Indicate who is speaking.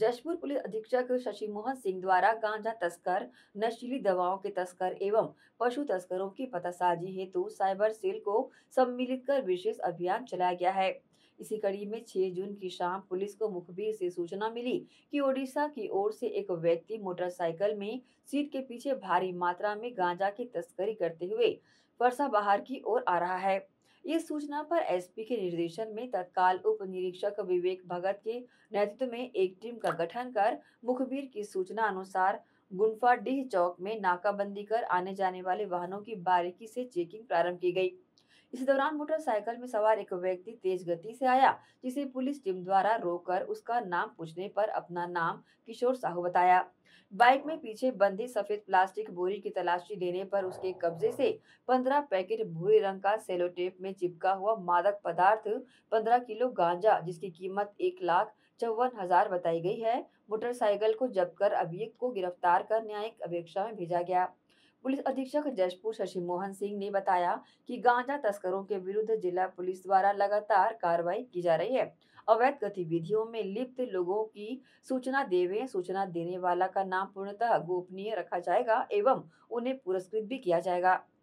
Speaker 1: Jashpur police अधीक्षक शशि मोहन सिंह द्वारा गांजा तस्कर नशीली दवाओं के तस्कर एवं पशु तस्करों की पतासाजी हेतु साइबर सेल को सम्मिलित कर विशेष अभियान चलाया गया है इसी कड़ी में 6 जून की शाम पुलिस को मुखबिर से सूचना मिली कि ओडिशा की ओर से एक व्यक्ति मोटरसाइकिल में सीट के पीछे भारी मात्रा में गांजा की तस्करी करते हुए फरसा बाहर की ओर आ रहा है इस सूचना पर एसपी के निर्देशन में तत्काल उप निरीक्षक विवेक भगत के नेतृत्व में एक टीम का गठन कर मुखबिर की सूचना अनुसार गुंफा डीह चौक में नाकाबंदी कर आने जाने वाले वाहनों की बारीकी से चेकिंग प्रारंभ की गई इस दौरान मोटरसाइकिल में सवार एक व्यक्ति तेज गति से आया जिसे पुलिस टीम द्वारा रोककर उसका नाम पूछने पर अपना नाम किशोर साहू बताया बाइक में पीछे बंधी सफेद प्लास्टिक बोरी की तलाशी लेने पर उसके कब्जे से पंद्रह पैकेट भूरे रंग का सेलो टेप में चिपका हुआ मादक पदार्थ पंद्रह किलो गांजा जिसकी कीमत एक लाख चौवन हजार बताई गई है मोटरसाइकिल को जब्त कर अभियुक्त को गिरफ्तार कर न्यायिक अपेक्षा में भेजा गया पुलिस अधीक्षक जशपुर शशि मोहन सिंह ने बताया कि गांजा तस्करों के विरुद्ध जिला पुलिस द्वारा लगातार कार्रवाई की जा रही है अवैध गतिविधियों में लिप्त लोगों की सूचना देवे सूचना देने वाला का नाम पूर्णतः गोपनीय रखा जाएगा एवं उन्हें पुरस्कृत भी किया जाएगा